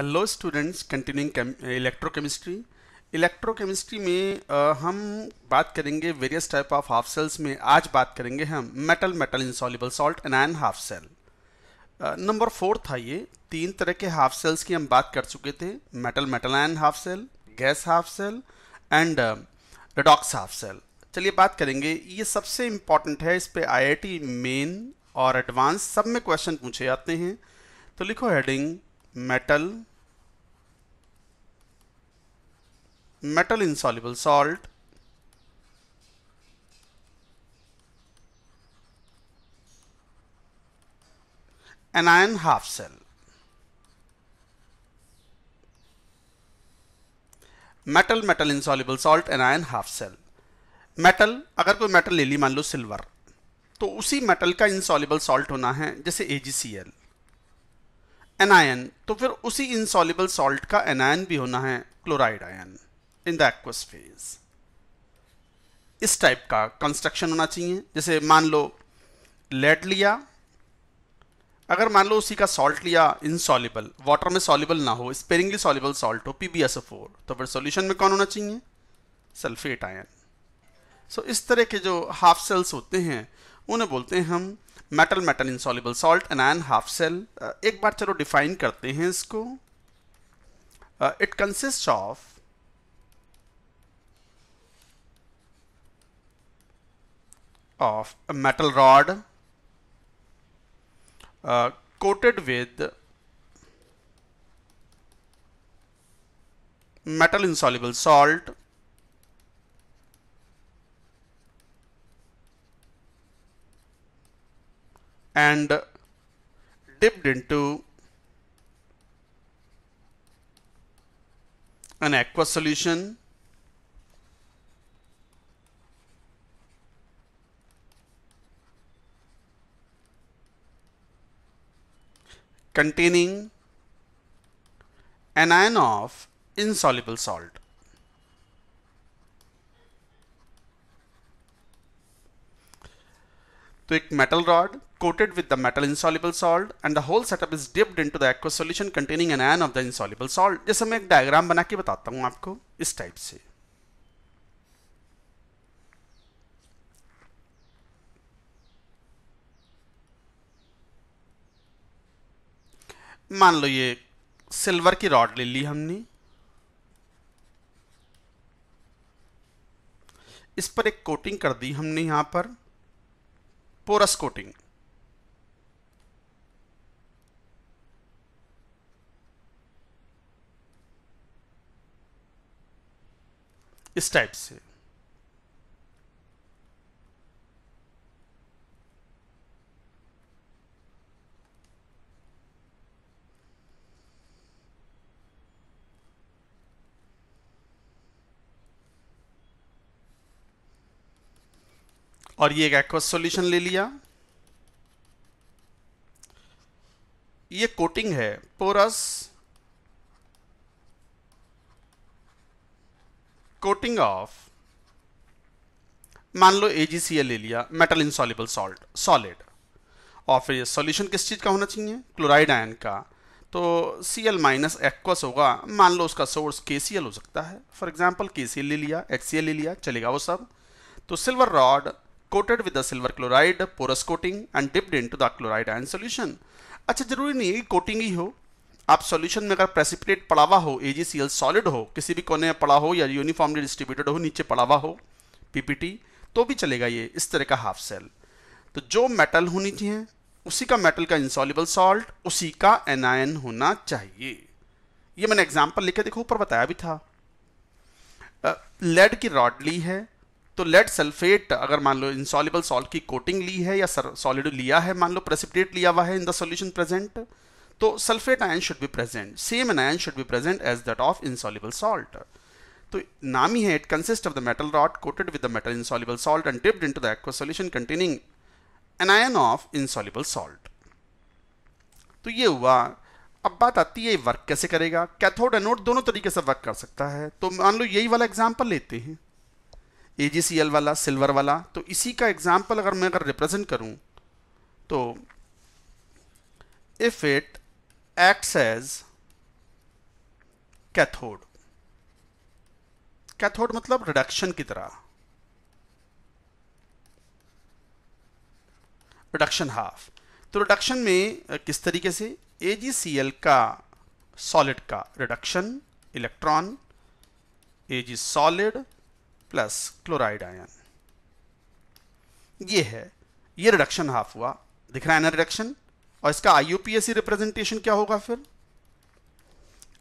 Hello students continuing electrochemistry electrochemistry में आ, हम बात करेंगे various type of half cells में आज बात करेंगे हम metal metal insoluble salt ion half cell number four था ये तीन तरह के हाफ सेल्स की हम बात कर चुके थे metal metal ion half cell gas half cell and redox half cell चलिए बात करेंगे ये सबसे इम्पॉर्टेंट है इस पर आई मेन और एडवांस सब में क्वेश्चन पूछे जाते हैं तो लिखो heading metal metal insoluble salt anion half cell metal metal insoluble salt anion half cell metal अगर कोई मेटल ले ली मान लो सिल्वर तो उसी मेटल का insoluble सॉल्ट होना है जैसे एजीसीएल एनायन तो फिर उसी इनसॉलिबल सॉल्ट का एनायन भी होना है chloride ion in the aqueous phase इस टाइप का कंस्ट्रक्शन होना चाहिए जैसे मान लो लेड लिया अगर मान लो उसी का सॉल्ट लिया इनसॉल्युबल वाटर में सॉलिबल ना हो स्पेरिंगली सॉलिबल सॉल्ट हो पी तो फिर सॉल्यूशन में कौन होना चाहिए सल्फेट आयन सो so, इस तरह के जो हाफ सेल्स होते हैं उन्हें बोलते हैं हम metal metal insoluble salt anion half cell एक बार चलो डिफाइन करते हैं इसको it consist of of a metal rod uh, coated with metal insoluble salt and dipped into an aqueous solution containing anion of insoluble salt. to a metal rod coated with the metal insoluble salt and the whole setup is dipped into the aqueous solution containing an ion of the insoluble salt जैसे मैं एक diagram बना के बताता हूँ आपको इस type से मान लो ये सिल्वर की रॉड ले ली हमने इस पर एक कोटिंग कर दी हमने यहां पर पोरस कोटिंग इस टाइप से और ये एक एक्वस सॉल्यूशन ले लिया ये कोटिंग है पोरस कोटिंग ऑफ मान लो एजीसीएल ले लिया मेटल इनसॉल्यूबल सॉल्ट सॉलिड और फिर ये सॉल्यूशन किस चीज़ का होना चाहिए क्लोराइड आयन का तो सी एल माइनस एक्वस होगा मान लो उसका सोर्स के सी एल हो सकता है फॉर एग्जाम्पल के सी एल ले लिया एच सी एल ले लिया चलेगा वो सब तो silver rod with the silver chloride porous coating and dipped into the chloride and solution अच्छा जरूरी नहीं है कोटिंग ही हो आप सॉल्यूशन में अगर प्रेसिपिटेट पड़ा हुआ हो एजीसीएल सॉलिड हो किसी भी कोने में पड़ा हो या यूनिफॉर्मली डिस्ट्रीब्यूटेड हो नीचे पड़ा हुआ हो पीपीटी तो भी चलेगा ये इस तरह का हाफ सेल तो जो मेटल होनी चाहिए उसी का मेटल का इंसॉल्यूबल सॉल्ट उसी का एनायन होना चाहिए ये मैंने एग्जाम्पल लिखे देखो ऊपर बताया भी था लेड की रॉड ली है तो लेड सल्फेट अगर मान लो इंसॉलिबल सॉल्ट की कोटिंग ली है या सॉलिड लिया है मान लो प्रेसिपिटेट लिया हुआ है इन द सॉल्यूशन प्रेजेंट तो sulphate ion should be present same anion should be present as that of insoluble salt तो नाम ही है it consist of the metal rod coated with the metal insoluble salt and dipped into the aqua solution containing anion of insoluble salt तो ये हुआ अब बात आती है वर्क कैसे करेगा कैथोड एनोड दोनों तरीके से वर्क कर सकता है तो मान लो यही वाला एग्जाम्पल लेते हैं ए वाला सिल्वर वाला तो इसी का एग्जाम्पल अगर मैं अगर रिप्रेजेंट करूँ तो if it acts as cathode cathode मतलब रिडक्शन की तरह रिडक्शन हाफ तो रिडक्शन में किस तरीके से AgCl का सॉलिड का reduction electron Ag solid plus chloride ion ये है ये रिडक्शन हाफ हुआ दिख रहा है ना रिडक्शन और इसका आईयूपीएससी रिप्रेजेंटेशन क्या होगा फिर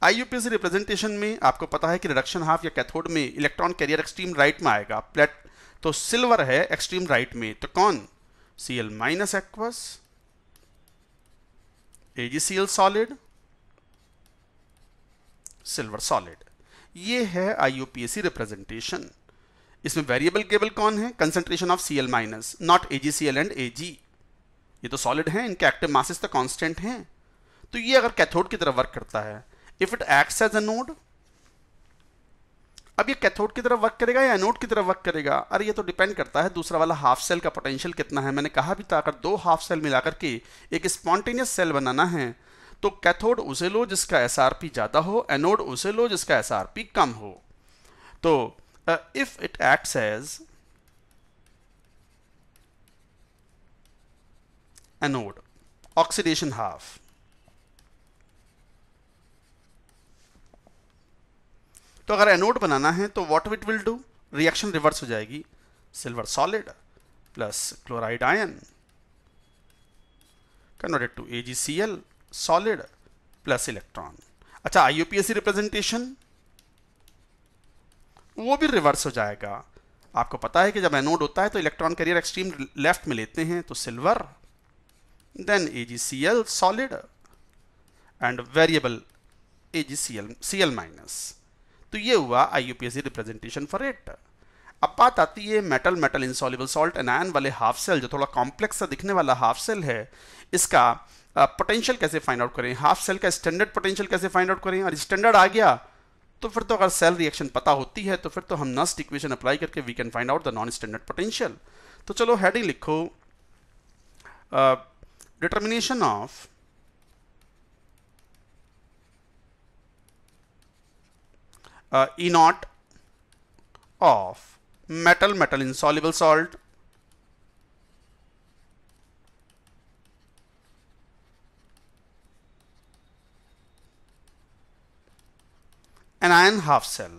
आईयूपीएससी रिप्रेजेंटेशन में आपको पता है कि रिडक्शन हाफ या कैथोड में इलेक्ट्रॉन कैरियर एक्सट्रीम राइट में आएगा प्लेट तो सिल्वर है एक्सट्रीम राइट में तो कौन सी L minus aqueous AgCl solid silver solid ये है आईयूपीएससी रिप्रेजेंटेशन इसमें वेरिएबल केबल कौन है concentration of C L minus not A G C L and A G ये तो सॉलिड है इनके एक्टिव मासिस तो कॉन्स्टेंट हैं तो ये अगर कैथोड की तरफ वर्क करता है इफ इट एक्ट एज अड अब ये कैथोड की तरफ वर्क करेगा या एनोड की तरफ वर्क करेगा अरे ये तो डिपेंड करता है दूसरा वाला हाफ सेल का पोटेंशियल कितना है मैंने कहा भी था अगर दो हाफ सेल मिलाकर के एक स्पॉन्टेनियस सेल बनाना है तो कैथोड उसे लो जिसका एसआरपी ज़्यादा हो एनोड उसे लो जिसका एसआरपी कम हो तो uh, if it acts as anode, oxidation half. तो अगर एनोड बनाना है तो what we will do reaction reverse हो जाएगी silver solid plus chloride ion converted to AgCl solid plus electron अच्छा आईयूपीएससी रिप्रेजेंटेशन वो भी रिवर्स हो जाएगा आपको पता है कि जब एनोड होता है तो इलेक्ट्रॉन करियर एक्सट्रीम लेफ्ट में लेते हैं तो silver then AgCl solid and variable AgCl Cl minus तो ये हुआ IUPAC रिप्रेजेंटेशन फॉर इट अब बात आती है metal metal insoluble salt anion half half सेल जो थोड़ा कॉम्प्लेक्स सा दिखने वाला हाफ सेल है इसका पोटेंशियल uh, कैसे फाइंड आउट करें हाफ सेल का स्टैंडर्ड पोटेंशियल कैसे फाइंड आउट करें और स्टैंडर्ड आ गया तो फिर तो अगर सेल रिएक्शन पता होती है तो फिर तो हम नस्ट इक्वेशन अप्लाई करके we can find out the non standard potential तो चलो हेडिंग लिखो determination of E not of metal insoluble salt an iron half cell.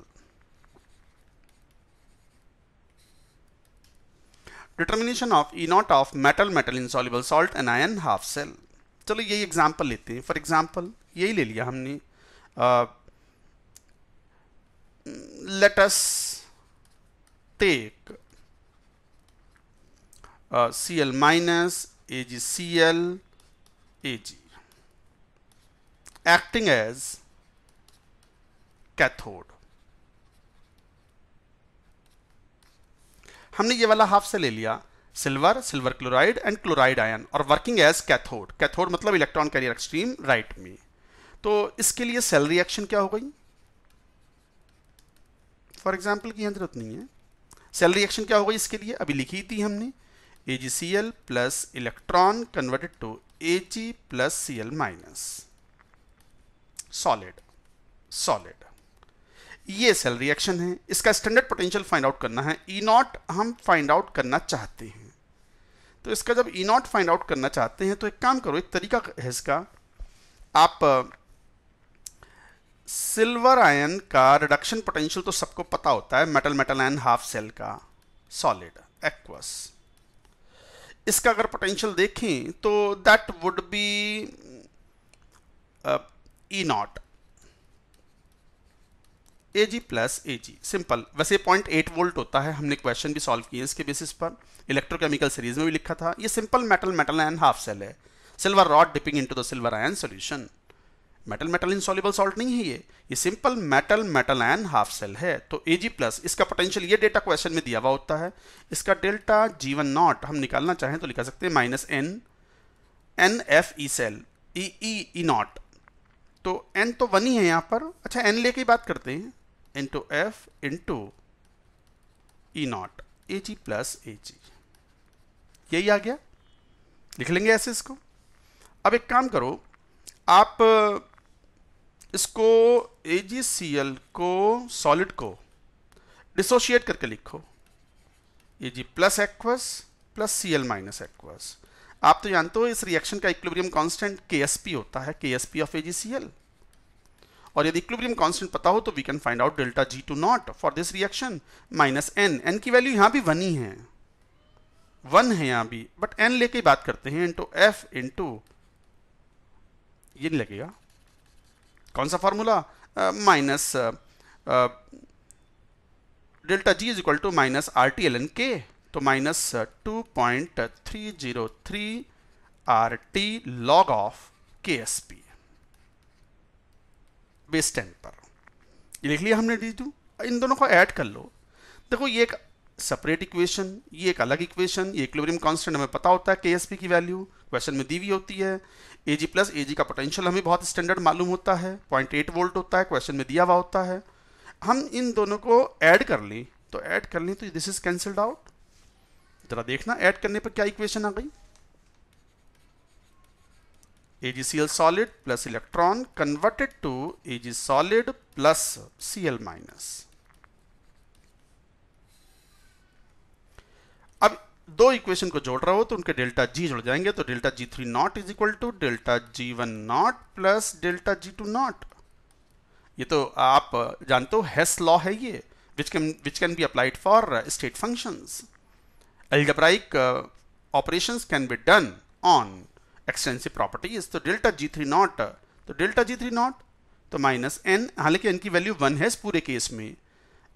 Determination of E naught of metal metal insoluble salt and iron half cell. चलो यही example लेते हैं For example, यही ले लिया हमने Let us take L minus A G C L cathode हमने ये वाला हाफ से ले लिया silver silver chloride and chloride ion और वर्किंग एज कैथोड कैथोड मतलब इलेक्ट्रॉन कैरियर एक्सट्रीम राइट में तो इसके लिए सेल रिएक्शन क्या हो गई फॉर एग्जाम्पल की जरूरत नहीं है सेल रिएक्शन क्या हो गई इसके लिए अभी लिखी थी हमने A G C L plus electron converted to A G plus C L minus solid solid ये सेल रिएक्शन है इसका स्टैंडर्ड पोटेंशियल फाइंड आउट करना है ई e नॉट हम फाइंड आउट करना चाहते हैं तो इसका जब ई नॉट फाइंड आउट करना चाहते हैं तो एक काम करो एक तरीका है इसका आप सिल्वर आयन का रिडक्शन पोटेंशियल तो सबको पता होता है metal metal ion half cell का सॉलिड एक्वस इसका अगर पोटेंशियल देखें तो that would be E not A G plus A G simple वैसे पॉइंट एट वोल्ट होता है हमने क्वेश्चन भी सॉल्व किए इसके बेसिस पर इलेक्ट्रोकेमिकल सीरीज में भी लिखा था ये simple metal metal ion half cell है silver rod dipping into the silver ion solution metal metal insoluble salt नहीं है ये ये simple metal metal ion half cell है तो ए जी प्लस इसका पोटेंशियल ये डेटा क्वेश्चन में दिया हुआ होता है इसका डेल्टा जीवन नॉट हम निकालना चाहें तो लिखा सकते हैं minus N N F E cell E E not तो एन तो वन ही है यहाँ पर अच्छा एन लेके बात करते हैं into F into E not A G plus A G यही आ गया लिख लेंगे ऐसे इसको अब एक काम करो आप इसको ए जी सी एल को सॉलिड को डिसोशिएट करके लिखो A G plus aqueous plus C L minus aqueous आप तो जानते हो इस रिएक्शन का equilibrium constant K S P होता है K S P of A G C L और यदि इक्विलिब्रियम कांस्टेंट पता हो तो we can find out delta G two not for this reaction minus N N की वैल्यू यहां भी वन ही है वन है यहां भी बट एन लेके ही बात करते हैं इंटू एफ इंटू ये नहीं लगेगा कौन सा formula minus delta G is equal to minus R T L N K तो minus two point three zero three R T log of K S P base ten पर ये लिख लिया हमने डी टू इन दोनों को ऐड कर लो देखो ये एक सेपरेट इक्वेशन ये एक अलग इक्वेशन ये इक्वेरियम कांस्टेंट हमें पता होता है के की वैल्यू क्वेश्चन में दी हुई होती है ए जी प्लस ए जी का पोटेंशियल हमें बहुत स्टैंडर्ड मालूम होता है पॉइंट एट वोल्ट होता है क्वेश्चन में दिया हुआ होता है हम इन दोनों को ऐड कर लें तो ऐड कर लें तो दिस इज कैंसल्ड आउट ज़रा देखना ऐड करने पर क्या इक्वेशन आ गई AgCl solid plus electron converted to Ag solid plus Cl minus. अब दो इक्वेशन को जोड़ रहा हो तो उनके डेल्टा जी जुड़ जाएंगे तो delta G three not is equal to delta G one not plus delta G two not ये तो आप जानते हो हेस लॉ है ये which can which can be applied for state functions algebraic operations can be done on extensive property is तो delta G three not तो delta G three not तो माइनस एन हालांकि एन की value one है इस पूरे case में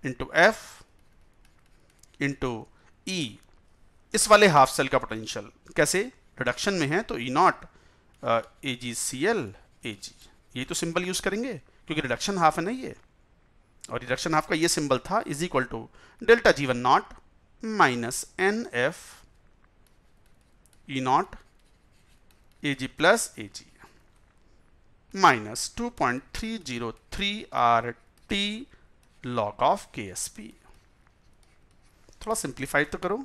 into F into E इस वाले हाफ सेल का पोटेंशियल कैसे रिडक्शन में है तो ई not A G C L A G ये तो सिंबल यूज करेंगे क्योंकि रिडक्शन हाफ है ना ये और रिडक्शन हाफ का ये सिंबल था is equal to delta G one not minus N F E not AG plus AG minus 2.303 RT log of KSP थोड़ा सिंप्लीफाई तो करो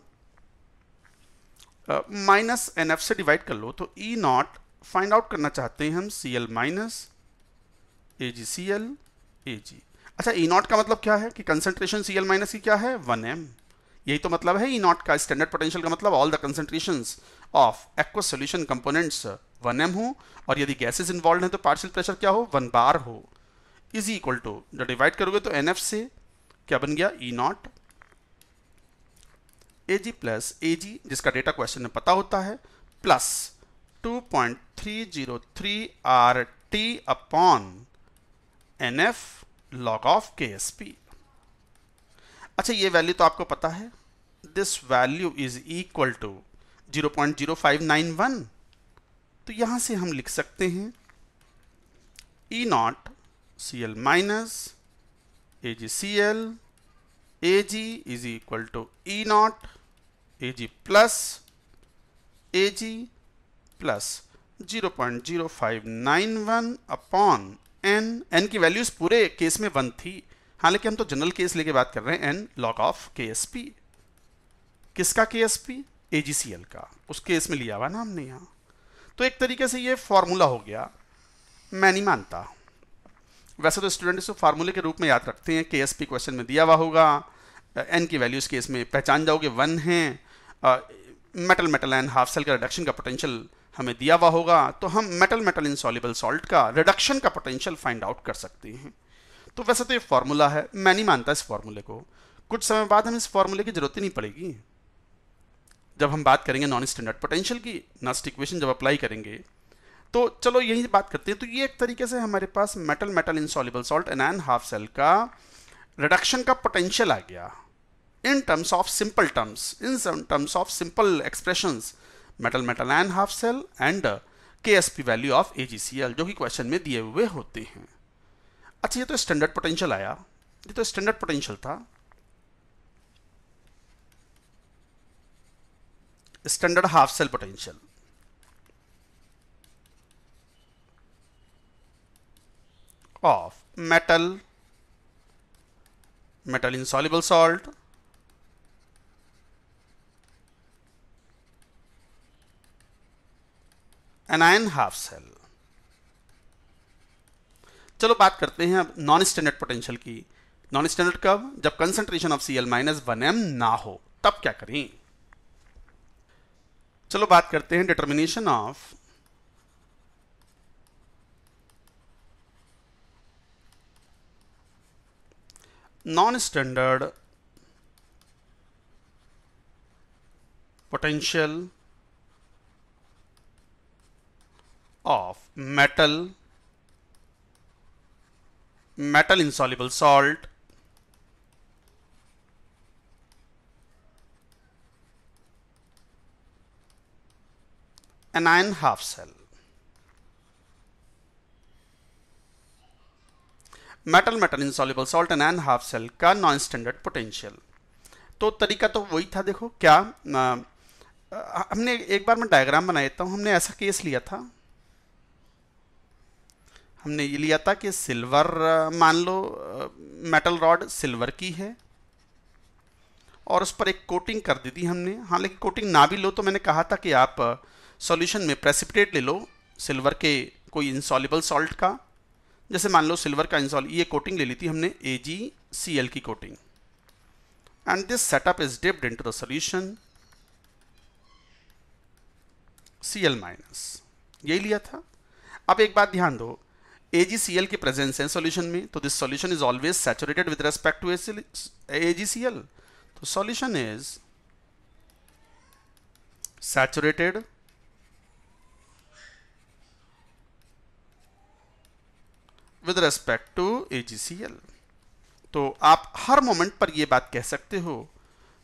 माइनस एन एफ से डिवाइड कर लो तो ई नॉट फाइंड आउट करना चाहते हैं हम C L minus A G C L A G अच्छा ई e नॉट का मतलब क्या है कि कंसेंट्रेशन सी एल माइनस की क्या है वन एम यही तो मतलब है ई e नॉट का स्टैंडर्ड पोटेंशियल का मतलब all the concentration of aqua solution components one M हो और यदि गैसेज इन्वॉल्व हैं तो पार्शियल प्रेशर क्या हो वन बार हो इज इक्वल टू जब डिवाइड करोगे तो एन एफ से क्या बन गया ई not A G plus A जी जिसका डेटा क्वेश्चन में पता होता है plus 2.303 R T upon N F log of K S P अच्छा ये वैल्यू तो आपको पता है this value is equal to 0.0591 तो यहां से हम लिख सकते हैं E not C L minus A G C L A G is equal to E not A G plus A G plus 0.0591 upon N N की वैल्यूज पूरे case में वन थी हालांकि हम तो जनरल केस लेके बात कर रहे हैं N log of K S P किसका के एस पी ए का उस केस में लिया हुआ ना हमने यहाँ तो एक तरीके से ये फार्मूला हो गया मैं नहीं मानता वैसे तो स्टूडेंट इसको फार्मूले के रूप में याद रखते हैं के एस पी क्वेश्चन में दिया हुआ होगा एन की वैल्यू इस केस में पहचान जाओगे वन है metal metal and half cell का रिडक्शन का पोटेंशियल हमें दिया हुआ होगा तो हम मेटल मेटल इनसॉल्युबल सॉल्ट का रिडक्शन का पोटेंशियल फाइंड आउट कर सकते हैं तो वैसे तो ये फार्मूला है मैं नहीं मानता इस फार्मूले को कुछ समय बाद हमें इस फार्मूले की जरूरत ही नहीं पड़ेगी जब हम बात करेंगे नॉन स्टैंडर्ड पोटेंशियल की नस्ट इक्वेशन जब अप्लाई करेंगे तो चलो यही बात करते हैं तो ये एक तरीके से हमारे पास metal metal insoluble salt anion half cell का रिडक्शन का पोटेंशियल आ गया in terms of simple terms in terms of simple expression metal metal an half cell and K S P value of A जो कि question में दिए हुए होते हैं अच्छा ये तो स्टैंडर्ड पोटेंशियल आया ये तो स्टैंडर्ड पोटेंशियल था standard half cell potential. of metal, metal insoluble salt, anion half cell. चलो बात करते हैं अब नॉन स्टैंडर्ड पोटेंशियल की नॉन स्टैंडर्ड कब जब concentration of C L minus one M ना हो तब क्या करें चलो बात करते हैं determination of non standard potential of metal metal insoluble salt anion half shell. Metal metal insoluble salt and an half cell का नॉन स्टैंडर्ड पोटेंशियल तो तरीका तो वही था देखो क्या आ, आ हमने एक बार मैं डायग्राम बना देता हूँ हमने ऐसा केस लिया था हमने ये लिया था कि सिल्वर मान लो मेटल रॉड सिल्वर की है और उस पर एक कोटिंग कर दी थी हमने हालांकि कोटिंग ना भी लो तो मैंने कहा था कि आप सॉल्यूशन में प्रेसिपिटेट ले लो सिल्वर के कोई इंसॉलिबल सॉल्ट का जैसे मान लो सिल्वर का इंसॉल ये कोटिंग ले ली थी हमने ए जी सी एल की coating and this setup is dipped into the solution C L minus यही लिया था अब एक बात ध्यान दो ए जी सी एल की प्रेजेंस है सोल्यूशन में तो this solution is always saturated with respect to A C L तो solution is saturated with respect to AgCl तो आप हर मोमेंट पर यह बात कह सकते हो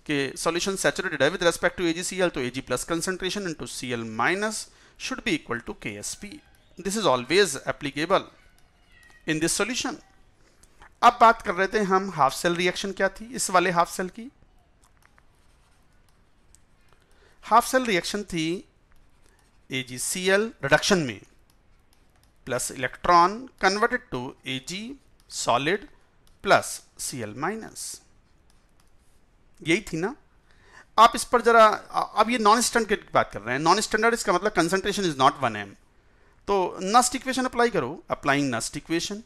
कि सॉल्यूशन सैचुरेटेड है विद रेस्पेक्ट टू AgCl तो Ag plus into C L minus should be equal to K S P this is always applicable in this solution अब बात कर रहे थे हम हाफ सेल रिएक्शन क्या थी इस वाले हाफ सेल की हाफ सेल रिएक्शन थी एल रिडक्शन में plus electron converted to G solid plus L minus यही थी ना आप इस पर जरा अब ये नॉन स्टैंडर्ड की बात कर रहे हैं नॉन स्टैंडर्ड इसका मतलब concentration is not one M तो नस्ट इक्वेशन अप्लाई करो applying Nernst equation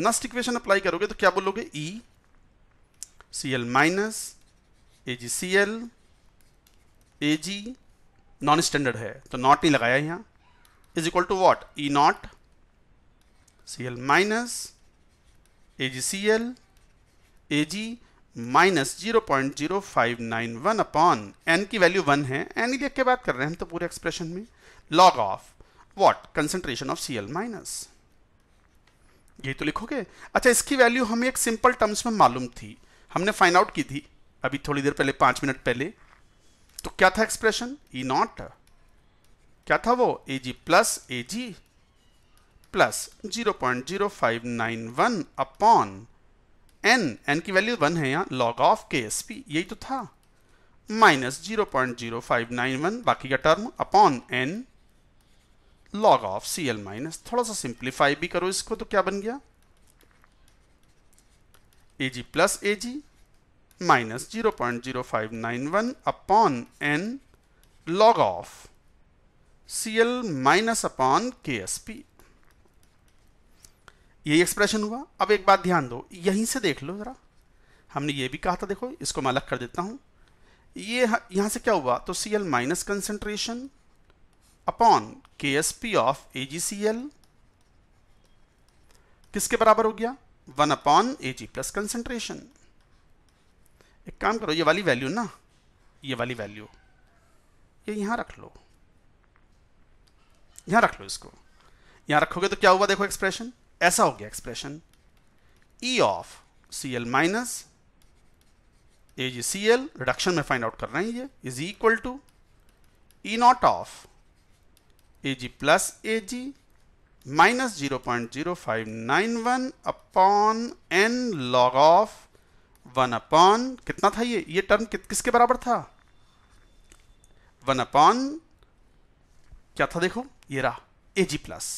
Nernst equation apply करोगे तो क्या बोलोगे E C L minus A G C L A G non standard है तो नॉट नहीं लगाया यहां is equal to what E not C L minus A G C L A G minus zero point zero five nine one upon n की value one है N ही देख के बात कर रहे हैं हम तो पूरे एक्सप्रेशन में log of what concentration of C L minus यही तो लिखोगे अच्छा इसकी वैल्यू हमें एक सिंपल टर्म्स में मालूम थी हमने फाइंड आउट की थी अभी थोड़ी देर पहले पांच मिनट पहले तो क्या था एक्सप्रेशन ई नॉट क्या था वो A G plus A G plus zero point zero five nine one upon N N की वैल्यू वन है यहाँ log of K S P यही तो था minus zero point zero five nine one बाकी का term upon n log of C L minus थोड़ा सा सिंप्लीफाई भी करो इसको तो क्या बन गया A G plus A G minus zero point zero five nine one upon n log of C L minus upon K S P यही एक्सप्रेशन हुआ अब एक बात ध्यान दो यहीं से देख लो ज़रा हमने ये भी कहा था देखो इसको मैं अलग कर देता हूं ये यह, से क्या हुआ तो C L minus concentration upon K of L किसके बराबर हो गया one upon A G plus concentration एक काम करो ये वाली वैल्यू ना ये वाली वैल्यू ये यहां रख लो यहां रख लो इसको यहां रखोगे तो क्या हुआ देखो एक्सप्रेशन ऐसा हो गया expression E of C L minus A G C L reduction में फाइंड आउट कर रहे हैं ये is equal to E not of AG plus AG minus 0.0591 upon n log of 1 upon कितना था ये ये टर्म कि, किसके बराबर था 1 अपॉन क्या था देखो ये रहा AG plus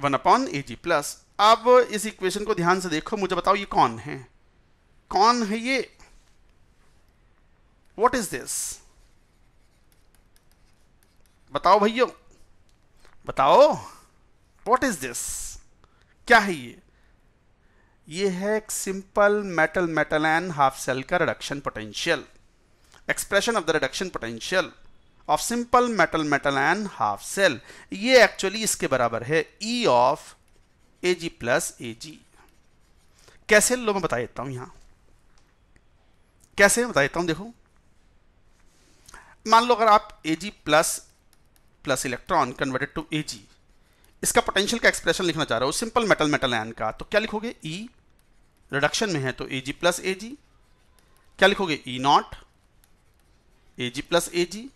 one upon A G plus अब इस इक्वेशन को ध्यान से देखो मुझे बताओ ये कौन है कौन है ये वॉट इज दिस बताओ भैया बताओ वॉट इज दिस क्या है ये ये है एक simple metal metal and half cell का reduction potential expression of the reduction potential of simple metal metal and half cell ये एक्चुअली इसके बराबर है ई of A G plus A जी कैसे लो मैं बता देता हूं यहां कैसे बता देता हूं देखो मान लो अगर आप A G plus plus electron converted to A G इसका पोटेंशियल का एक्सप्रेशन लिखना चाह रहा हूँ सिंपल मेटल मेटल आयन का तो क्या लिखोगे ई e, रिडक्शन में है तो A G plus A G क्या लिखोगे E not A G plus A G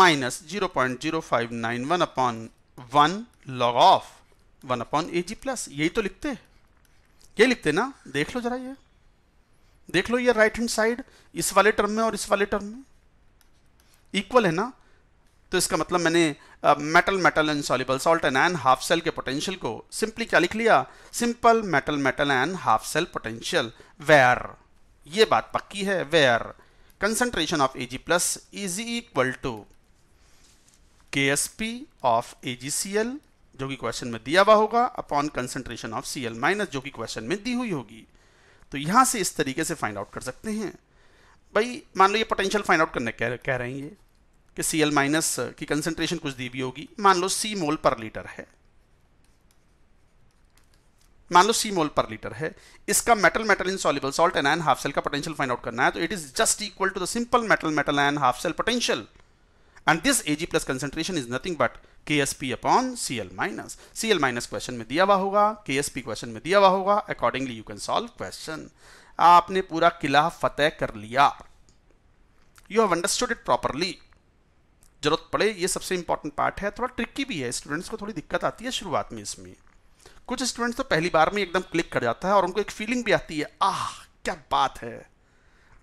minus zero point zero five nine one upon one log of one upon A G plus यही तो लिखते ये लिखते ना देख लो जरा ये देख लो ये राइट हैंड साइड इस वाले टर्म में और इस वाले टर्म में इक्वल है ना तो इसका मतलब मैंने metal metal and insoluble salt and an half cell के पोटेंशियल को सिंपली क्या लिख लिया simple metal metal and half cell potential where ये बात पक्की है where concentration of AG plus is equal to K S P of A G C L जो कि क्वेश्चन में दिया हुआ होगा upon concentration of C L minus जो कि क्वेश्चन में दी हुई होगी तो यहां से इस तरीके से फाइंड आउट कर सकते हैं भाई मान लो ये पोटेंशियल फाइंड आउट करने कह, कह रहे हैं ये कि सी एल माइनस की कंसेंट्रेशन कुछ दी भी होगी मान लो सी मोल पर लीटर है मान लो सी मोल पर लीटर है इसका metal metal in insoluble salt anion half cell का पोटेंशियल फाइंड आउट करना है तो it is just equal to the simple metal metal ion half cell potential and this AG plus concentration is nothing but K S P upon C L minus C L minus question में दिया हुआ होगा के S P question में दिया हुआ होगा accordingly you can solve question आपने पूरा किला फतेह कर लिया you have understood it properly जरूरत पड़े ये सबसे इंपॉर्टेंट पार्ट है थोड़ा ट्रिकी भी है स्टूडेंट्स को थोड़ी दिक्कत आती है शुरुआत में इसमें कुछ स्टूडेंट्स तो पहली बार में एकदम क्लिक कर जाता है और उनको एक फीलिंग भी आती है आह क्या बात है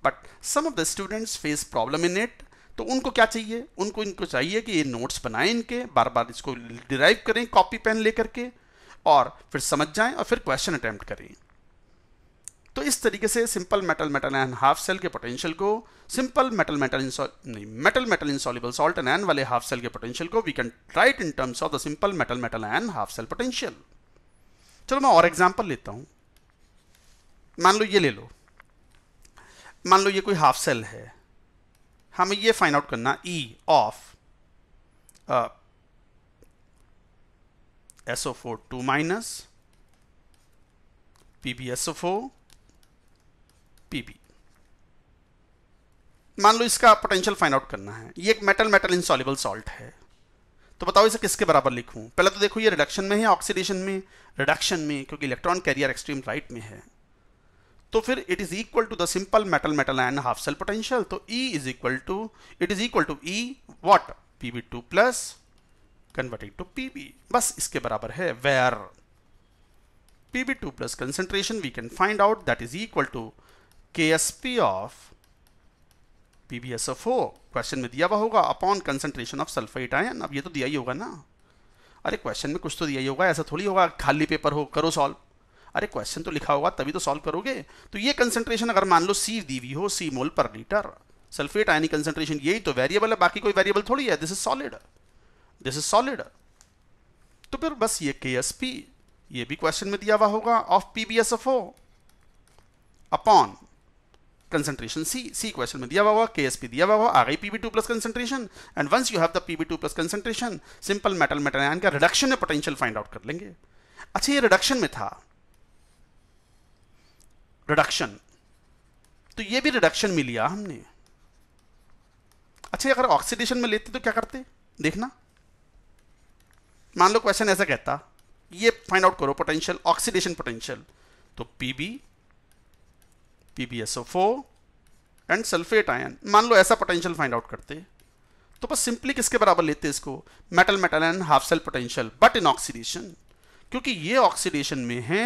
but some of the students face problem in it तो उनको क्या चाहिए उनको इनको चाहिए कि ये नोट्स बनाएं इनके बार बार इसको डिराइव करें कॉपी पेन लेकर के और फिर समझ जाएं और फिर क्वेश्चन अटैम्प्ट करें तो इस तरीके से simple metal metal an half cell के पोटेंशियल को सिंपल मेटल मेटल नहीं metal metal soluble salt an an वाले हाफ सेल के पोटेंशियल को we can write in terms of the simple metal metal an half cell potential चलो मैं और example लेता हूं मान लो ये ले लो मान लो ये कोई हाफ सेल है हमें ये फाइंड आउट करना E of SO four two minus P B four PB मान लो इसका पोटेंशियल फाइंड आउट करना है ये एक मेटल मेटल इंसॉल्युबल सॉल्ट है तो बताओ इसे किसके बराबर लिखूं पहले तो देखो ये रिडक्शन में है ऑक्सीडेशन में रिडक्शन में क्योंकि इलेक्ट्रॉन कैरियर एक्सट्रीम राइट में है तो फिर it is equal to the simple metal metal and half cell potential तो E is equal to it is equal to E what P B two plus converting to P B बस इसके बराबर है where P B two plus concentration we can find out that is equal to KSP of PbSO4 क्वेश्चन में दिया हुआ होगा upon concentration of sulphate ion अब ये तो दिया ही होगा ना अरे क्वेश्चन में कुछ तो दिया ही होगा ऐसा थोड़ी होगा खाली पेपर हो करो सॉल्व अरे क्वेश्चन तो लिखा होगा तभी तो सॉल्व करोगे तो ये कंसेंट्रेशन अगर मान लो सी दी हुई हो सी मोल पर लीटर सल्फेट आयनी कंसेंट्रेशन यही तो वेरिएबल है बाकी कोई वेरिएबल थोड़ी है this is solid this is solid तो फिर बस ये के ये भी क्वेश्चन में दिया हुआ होगा of P B S F O upon concentration C C question में दिया हुआ हुआ के दिया हुआ हुआ आ गई PB two plus concentration and once you have the PB two plus concentration simple metal metal का रिडक्शन में पोटेंशियल फाइंड आउट कर लेंगे अच्छा ये रिडक्शन में था रिडक्शन तो ये भी रिडक्शन में लिया हमने अच्छा अगर ऑक्सीडेशन में लेते तो क्या करते देखना मान लो क्वेश्चन ऐसा कहता ये फाइंड आउट करो पोटेंशियल ऑक्सीडेशन पोटेंशियल तो PB PbSO4 and sulphate ion मान लो ऐसा पोटेंशियल फाइंड आउट करते तो बस सिंपली किसके बराबर लेते इसको metal metal an half cell potential but in oxidation क्योंकि ये ऑक्सीडेशन में है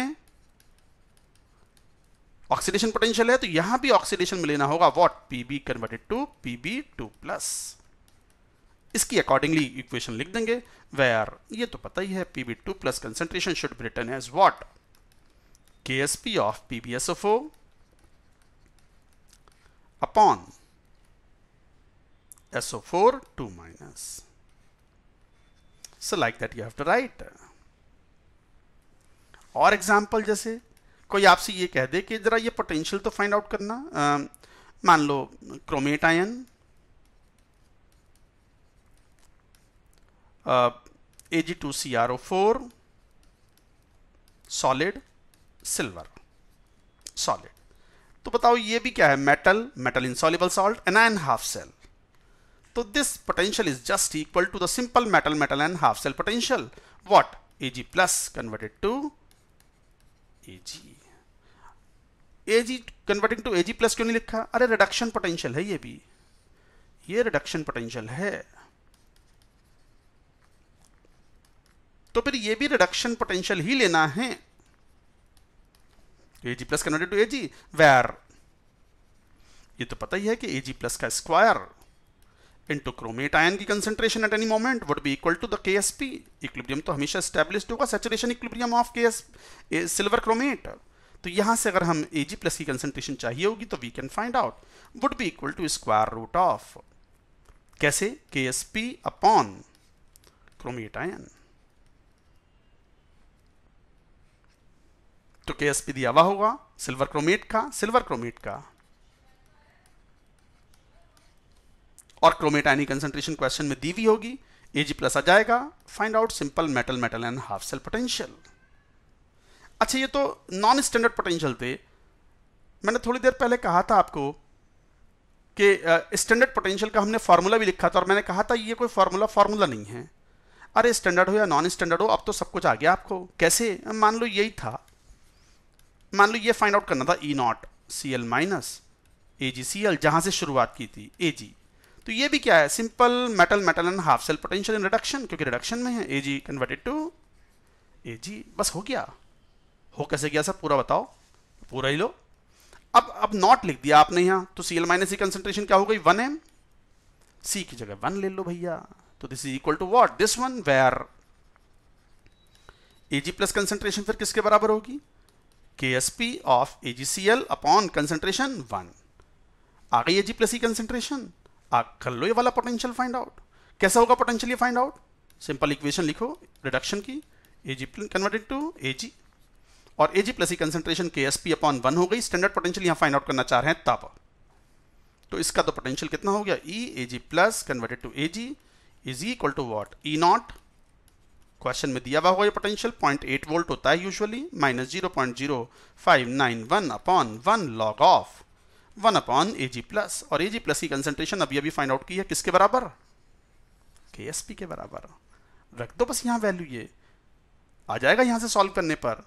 ऑक्सीडेशन पोटेंशियल है तो यहां भी ऑक्सीडेशन में लेना होगा what Pb converted to Pb2+ इसकी अकॉर्डिंगली इक्वेशन लिख देंगे वेयर ये तो पता ही है Pb2+ concentration should be written as what Ksp of PbSO4 upon SO4 2 minus. So like that you have to write. और एग्जाम्पल जैसे कोई आपसे ये कह दे कि ज़रा ये पोटेंशियल तो फाइंड आउट करना मान लो chromate ion A G two C R O four solid silver solid तो बताओ ये भी क्या है metal metal soluble salt an an half cell तो this potential is just equal to the simple metal metal an half cell potential what to A G A G converting to A G plus क्यों नहीं लिखा अरे reduction potential है ये भी ये reduction potential है तो फिर ये भी रिडक्शन पोटेंशियल ही लेना है A G plus converted to A G where ये तो पता ही है कि ए जी प्लस का स्क्वायर इनटू क्रोमेट आयन की concentration at any moment would be equal to the K S P equilibrium तो हमेशा स्टैब्लिश्ड होगा saturation equilibrium of K S silver chromate तो यहां से अगर हम ए जी प्लस की कंसंट्रेशन चाहिए होगी तो we can find out would be equal to square root of कैसे K S P upon chromate ion तो के एस पी दिया हुआ होगा सिल्वर क्रोमेट का सिल्वर क्रोमेट का और क्रोमेट आयनिक कंसेंट्रेशन क्वेश्चन में दी हुई होगी ए जी प्लस आ जाएगा find out simple metal metal and half cell potential अच्छा ये तो नॉन स्टैंडर्ड पोटेंशियल थे मैंने थोड़ी देर पहले कहा था आपको कि स्टैंडर्ड पोटेंशियल का हमने फार्मूला भी लिखा था और मैंने कहा था ये कोई फार्मूला फार्मूला नहीं है अरे स्टैंडर्ड हो या नॉन स्टैंडर्ड हो अब तो सब कुछ आ गया आपको कैसे मान लो यही था मान लो ये फाइंड आउट करना था E not C L minus A G C L जहां से शुरुआत की थी ए जी तो ये भी क्या है simple metal metal and half cell potential in reduction क्योंकि रिडक्शन में है A G converted to A जी बस हो गया हो कैसे गया सर पूरा बताओ पूरा ही लो अब अब नॉट लिख दिया आपने यहां तो सी एल माइनस की कंसेंट्रेशन क्या हो गई वन एम सी की जगह वन ले लो भैया तो this is equal to what this one where A G plus concentration फिर किसके बराबर होगी KSP of AgCl upon concentration 1. आ गई है जी प्लस ई कंसेंट्रेशन आ कर लो ये वाला पोटेंशियल फाइंड आउट कैसा होगा potential find out simple equation लिखो रिडक्शन की A G converted to A G और A G plus E concentration K S P upon one हो गई स्टैंडर्ड पोटेंशियल यहाँ फाइंड आउट करना चाह रहे हैं तब तो इसका तो पोटेंशियल कितना हो गया E A G plus converted to A G is equal to what E naught question में दिया हुआ होगा ये पोटेंशियल 0.8 वोल्ट होता है usually minus zero point zero five nine one upon one log of one upon A G plus और A G plus की concentration अभी अभी फाइंड आउट की है किसके बराबर के एस पी के बराबर रख दो बस यहाँ वैल्यू ये आ जाएगा यहाँ से सॉल्व करने पर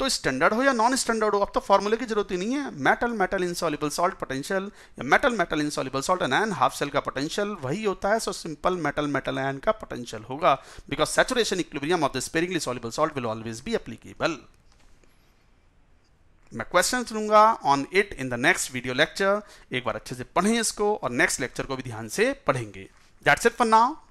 तो स्टैंडर्ड हो या नॉन स्टैंडर्ड हो अब तो फॉर्मूले की जरूरत ही नहीं है metal metal insoluble salt potential या metal metal insoluble salt an half cell का पोटेंशियल वही होता है so simple metal metal ion का पोटेंशियल होगा because saturation equilibrium of the sparingly soluble salt will always be applicable मैं question लूंगा on it in the next video lecture एक बार अच्छे से पढ़ें इसको और नेक्स्ट लेक्चर को भी ध्यान से पढ़ेंगे दैट्स इट फॉर नाउ